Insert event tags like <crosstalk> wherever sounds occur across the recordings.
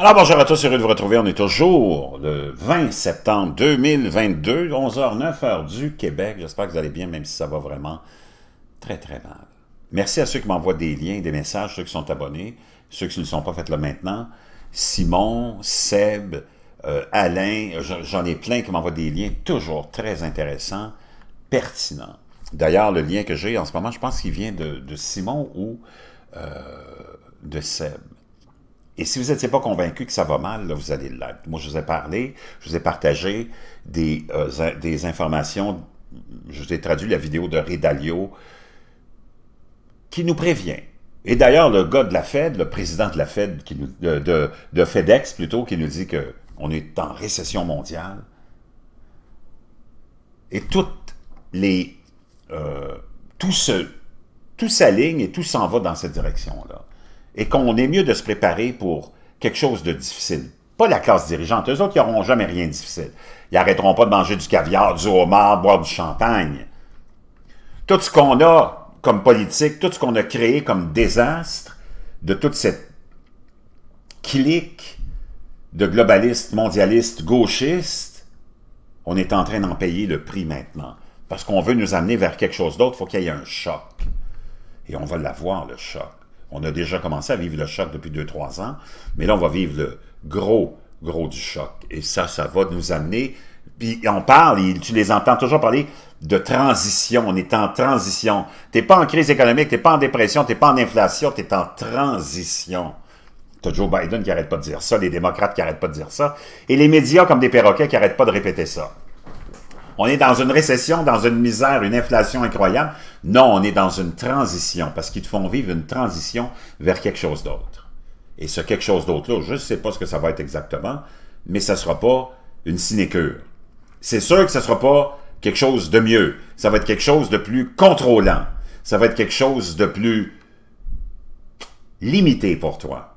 Alors bonjour à tous, heureux de vous retrouver. On est toujours le 20 septembre 2022, 11h09 du Québec. J'espère que vous allez bien, même si ça va vraiment très très mal. Merci à ceux qui m'envoient des liens, des messages, ceux qui sont abonnés, ceux qui ne sont pas faits là maintenant. Simon, Seb, euh, Alain, j'en ai plein qui m'envoient des liens toujours très intéressants, pertinents. D'ailleurs, le lien que j'ai en ce moment, je pense qu'il vient de, de Simon ou euh, de Seb. Et si vous n'étiez pas convaincu que ça va mal, vous allez l'être. Moi, je vous ai parlé, je vous ai partagé euh, des, informations, je vous ai traduit la vidéo de Redalio qui nous prévient. Et d'ailleurs, le gars de la Fed, le président de la Fed, de, FedEx plutôt, qui nous dit qu'on est en récession mondiale. Et toutes les, euh, tout, tout s'aligne et tout s'en va dans cette direction-là et qu'on est mieux de se préparer pour quelque chose de difficile. Pas la classe dirigeante. Eux autres, ils n'auront jamais rien de difficile. Ils n'arrêteront pas de manger du caviar, du homard, boire du champagne. Tout ce qu'on a comme politique, tout ce qu'on a créé comme désastre de toute cette clique de globalistes, mondialistes, gauchistes, on est en train d'en payer le prix maintenant. Parce qu'on veut nous amener vers quelque chose d'autre, il faut qu'il y ait un choc. Et on va l'avoir, le choc. On a déjà commencé à vivre le choc depuis 2-3 ans, mais là, on va vivre le gros, gros du choc. Et ça, ça va nous amener... Puis on parle, tu les entends toujours parler de transition, on est en transition. T'es pas en crise économique, t'es pas en dépression, t'es pas en inflation, t'es en transition. T'as Joe Biden qui arrête pas de dire ça, les démocrates qui arrêtent pas de dire ça, et les médias comme des perroquets qui arrêtent pas de répéter ça on est dans une récession, dans une misère, une inflation incroyable. Non, on est dans une transition parce qu'ils te font vivre une transition vers quelque chose d'autre. Et ce quelque chose d'autre-là, je ne sais pas ce que ça va être exactement, mais ça ne sera pas une sinécure. C'est sûr que ça ne sera pas quelque chose de mieux. Ça va être quelque chose de plus contrôlant. Ça va être quelque chose de plus limité pour toi.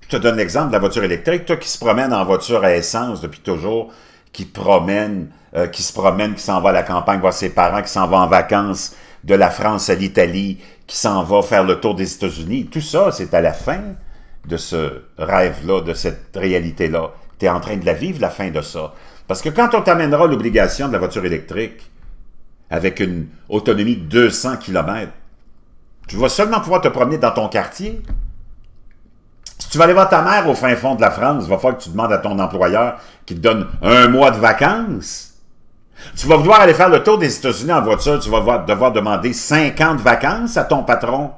Je te donne l'exemple de la voiture électrique. Toi qui se promènes en voiture à essence depuis toujours, qui promène, euh, qui se promène, qui s'en va à la campagne voir ses parents, qui s'en va en vacances de la France à l'Italie, qui s'en va faire le tour des États-Unis. Tout ça, c'est à la fin de ce rêve-là, de cette réalité-là. Tu es en train de la vivre, la fin de ça. Parce que quand on t'amènera l'obligation de la voiture électrique, avec une autonomie de 200 km, tu vas seulement pouvoir te promener dans ton quartier, si tu vas aller voir ta mère au fin fond de la France, il va falloir que tu demandes à ton employeur qu'il te donne un mois de vacances. Tu vas vouloir aller faire le tour des États-Unis en voiture, tu vas devoir, demander 50 vacances à ton patron.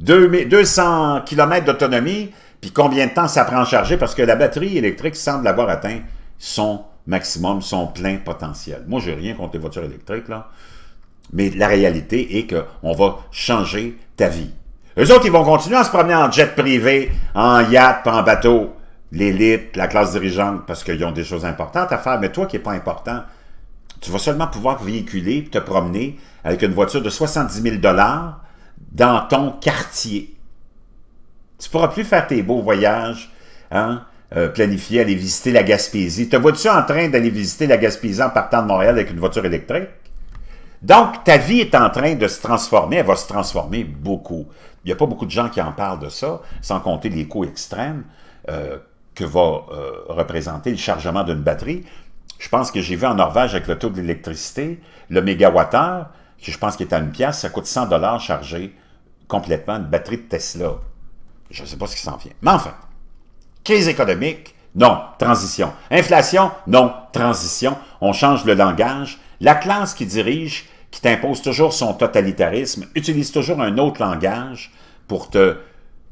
200 km d'autonomie, puis combien de temps ça prend à charger, parce que la batterie électrique semble avoir atteint son maximum, son plein potentiel. Moi, j'ai rien contre les voitures électriques, là. Mais la réalité est qu'on va changer ta vie. Eux autres, ils vont continuer à se promener en jet privé, en yacht, en bateau, l'élite, la classe dirigeante, parce qu'ils ont des choses importantes à faire. Mais toi qui n'es pas important, tu vas seulement pouvoir véhiculer, te promener avec une voiture de 70 000 dans ton quartier. Tu ne pourras plus faire tes beaux voyages, hein, euh, planifier, aller visiter la Gaspésie. Te vois-tu en train d'aller visiter la Gaspésie en partant de Montréal avec une voiture électrique? Donc, ta vie est en train de se transformer, elle va se transformer beaucoup. Il n'y a pas beaucoup de gens qui en parlent de ça, sans compter les coûts extrêmes euh, que va euh, représenter le chargement d'une batterie. Je pense que j'ai vu en Norvège avec le taux de l'électricité, le mégawattheure, qui je pense qu'il est à une pièce, ça coûte 100 dollars charger complètement une batterie de Tesla. Je ne sais pas ce qui s'en vient. Mais enfin, crise économique, non, transition. Inflation, non, transition. On change le langage. La classe qui dirige qui t'impose toujours son totalitarisme, utilise toujours un autre langage pour te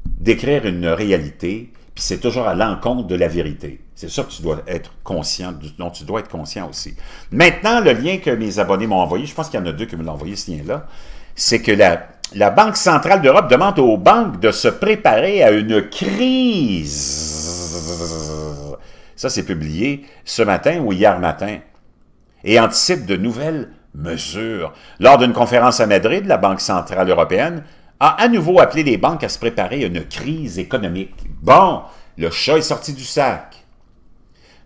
décrire une réalité, puis c'est toujours à l'encontre de la vérité. C'est ça que tu dois être conscient, dont tu dois être conscient aussi. Maintenant, le lien que mes abonnés m'ont envoyé, je pense qu'il y en a deux qui me l'ont envoyé, ce lien-là, c'est que la, la Banque centrale d'Europe demande aux banques de se préparer à une crise. Ça, c'est publié ce matin ou hier matin. Et anticipe de nouvelles Mesure. Lors d'une conférence à Madrid, la Banque centrale européenne a à nouveau appelé les banques à se préparer à une crise économique. Bon, le chat est sorti du sac.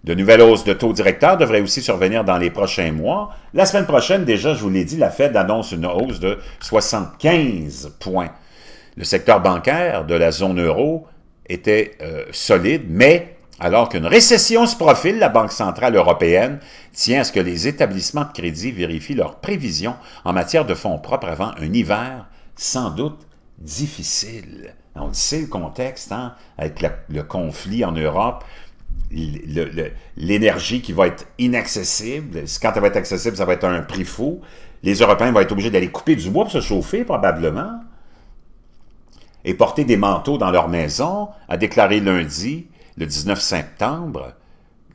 De nouvelles hausses de taux directeurs devraient aussi survenir dans les prochains mois. La semaine prochaine, déjà, je vous l'ai dit, la Fed annonce une hausse de 75 points. Le secteur bancaire de la zone euro était euh, solide, mais alors qu'une récession se profile, la Banque centrale européenne tient à ce que les établissements de crédit vérifient leurs prévisions en matière de fonds propres avant un hiver sans doute difficile. On le sait, le contexte, hein, avec le conflit en Europe, l'énergie qui va être inaccessible. Quand elle va être accessible, ça va être un prix fou. Les Européens vont être obligés d'aller couper du bois pour se chauffer, probablement. Et porter des manteaux dans leur maison, a déclaré lundi le 19 septembre,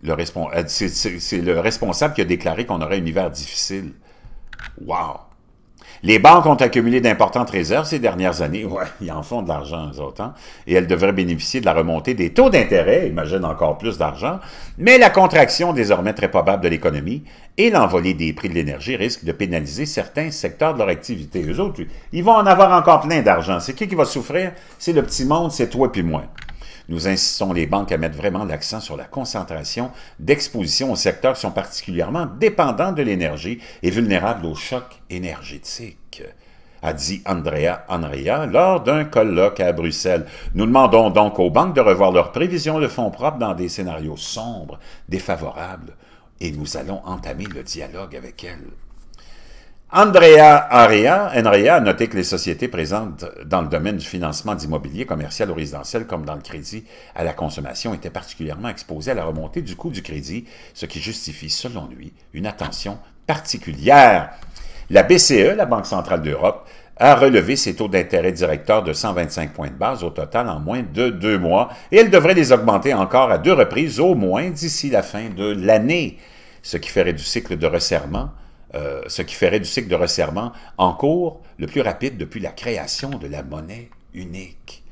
euh, c'est le responsable qui a déclaré qu'on aurait un hiver difficile. Wow! Les banques ont accumulé d'importantes réserves ces dernières années. Ouais, ils en font de l'argent, eux autres. Hein? Et elles devraient bénéficier de la remontée des taux d'intérêt, imagine encore plus d'argent. Mais la contraction désormais très probable de l'économie et l'envolée des prix de l'énergie risquent de pénaliser certains secteurs de leur activité. Eux autres, ils vont en avoir encore plein d'argent. C'est qui qui va souffrir? C'est le petit monde, c'est toi puis moi. Nous insistons les banques à mettre vraiment l'accent sur la concentration d'exposition aux secteurs qui sont particulièrement dépendants de l'énergie et vulnérables aux chocs énergétiques a dit Andrea Andrea lors d'un colloque à Bruxelles. Nous demandons donc aux banques de revoir leurs prévisions de fonds propres dans des scénarios sombres, défavorables, et nous allons entamer le dialogue avec elles. Andrea Aria a noté que les sociétés présentes dans le domaine du financement d'immobilier commercial ou résidentiel, comme dans le crédit à la consommation, étaient particulièrement exposées à la remontée du coût du crédit, ce qui justifie, selon lui, une attention particulière. La BCE, la Banque centrale d'Europe, a relevé ses taux d'intérêt directeurs de 125 points de base au total en moins de deux mois et elle devrait les augmenter encore à deux reprises au moins d'ici la fin de l'année, ce qui ferait du cycle de resserrement euh, ce qui ferait du cycle de resserrement en cours le plus rapide depuis la création de la monnaie unique.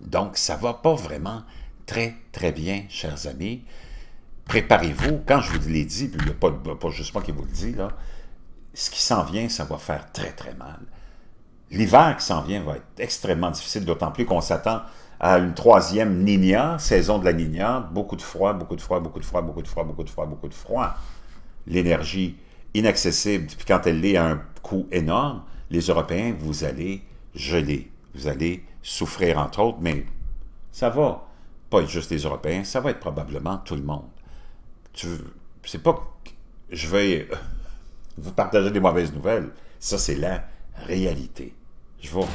Donc, ça ne va pas vraiment très, très bien, chers amis. Préparez-vous, quand je vous l'ai dit, puis il n'y a pas, pas juste moi qui vous le dit, là, ce qui s'en vient, ça va faire très, très mal. L'hiver qui s'en vient va être extrêmement difficile, d'autant plus qu'on s'attend à une troisième Nina, saison de la Nina, beaucoup de froid, beaucoup de froid, beaucoup de froid, beaucoup de froid, beaucoup de froid, beaucoup de froid. L'énergie inaccessible, puis quand elle l'est à un coût énorme, les Européens, vous allez geler, vous allez souffrir entre autres, mais ça va pas être juste les Européens, ça va être probablement tout le monde. Tu c'est pas que je vais <laughs> vous partager des mauvaises nouvelles, ça c'est la réalité. Je vous